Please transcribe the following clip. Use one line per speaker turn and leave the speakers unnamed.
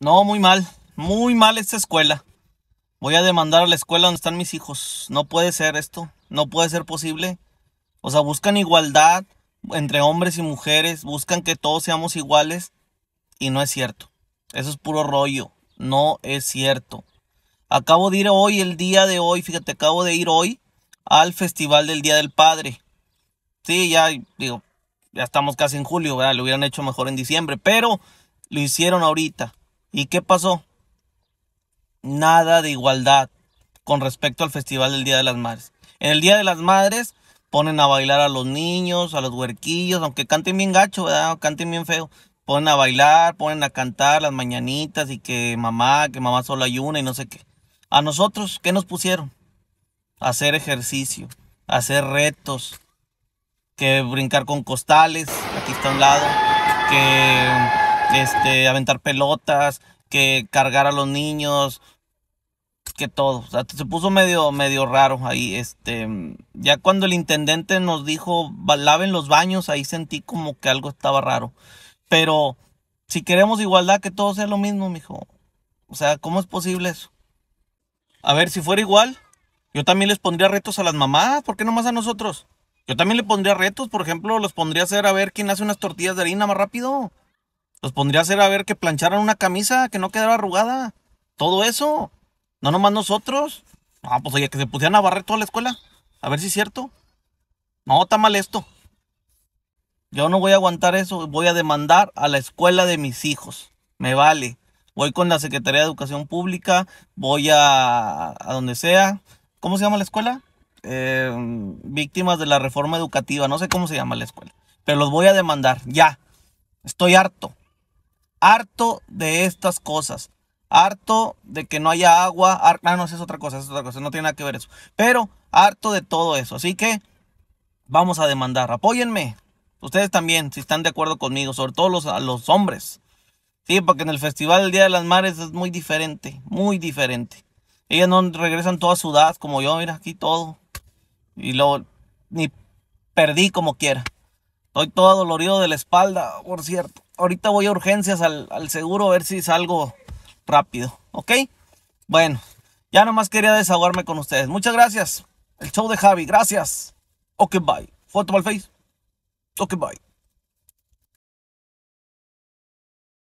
No, muy mal. Muy mal esta escuela. Voy a demandar a la escuela donde están mis hijos. No puede ser esto. No puede ser posible. O sea, buscan igualdad entre hombres y mujeres. Buscan que todos seamos iguales. Y no es cierto. Eso es puro rollo. No es cierto. Acabo de ir hoy, el día de hoy. Fíjate, acabo de ir hoy al Festival del Día del Padre. Sí, ya digo, ya estamos casi en julio, ¿verdad? Lo hubieran hecho mejor en diciembre, pero lo hicieron ahorita. ¿Y qué pasó? Nada de igualdad con respecto al Festival del Día de las Madres. En el Día de las Madres ponen a bailar a los niños, a los huerquillos, aunque canten bien gacho, canten bien feo. Ponen a bailar, ponen a cantar las mañanitas y que mamá, que mamá solo hay y no sé qué. A nosotros, ¿qué nos pusieron? Hacer ejercicio, hacer retos, que brincar con costales, aquí está un lado, que este, aventar pelotas, que cargar a los niños, que todo. O sea, se puso medio, medio raro ahí. Este, ya cuando el intendente nos dijo, laven los baños, ahí sentí como que algo estaba raro. Pero si queremos igualdad, que todo sea lo mismo, mijo. O sea, ¿cómo es posible eso? A ver, si fuera igual, yo también les pondría retos a las mamás, ¿por qué nomás a nosotros? Yo también le pondría retos, por ejemplo, los pondría a hacer a ver quién hace unas tortillas de harina más rápido. Los pondría a hacer a ver que plancharan una camisa, que no quedara arrugada. Todo eso. No nomás nosotros. Ah, pues oye, que se pusieran a barrer toda la escuela. A ver si es cierto. No, está mal esto. Yo no voy a aguantar eso. Voy a demandar a la escuela de mis hijos. Me vale. Voy con la Secretaría de Educación Pública. Voy a, a donde sea. ¿Cómo se llama la escuela? Eh, víctimas de la reforma educativa. No sé cómo se llama la escuela. Pero los voy a demandar. Ya. Estoy harto harto de estas cosas. Harto de que no haya agua. Ah, no, es otra cosa, es otra cosa. No tiene nada que ver eso. Pero harto de todo eso. Así que vamos a demandar. Apóyenme. Ustedes también, si están de acuerdo conmigo, sobre todo los, los hombres. Sí, porque en el Festival del Día de las Mares es muy diferente, muy diferente. Ellas no regresan todas sudadas como yo, mira aquí todo. Y luego ni perdí como quiera. Estoy todo dolorido de la espalda, por cierto ahorita voy a urgencias al, seguro a ver si salgo rápido, ¿ok? Bueno, ya nomás quería desahogarme con ustedes. Muchas gracias. El show de Javi, gracias. Ok, bye. Foto para Face. Ok, bye.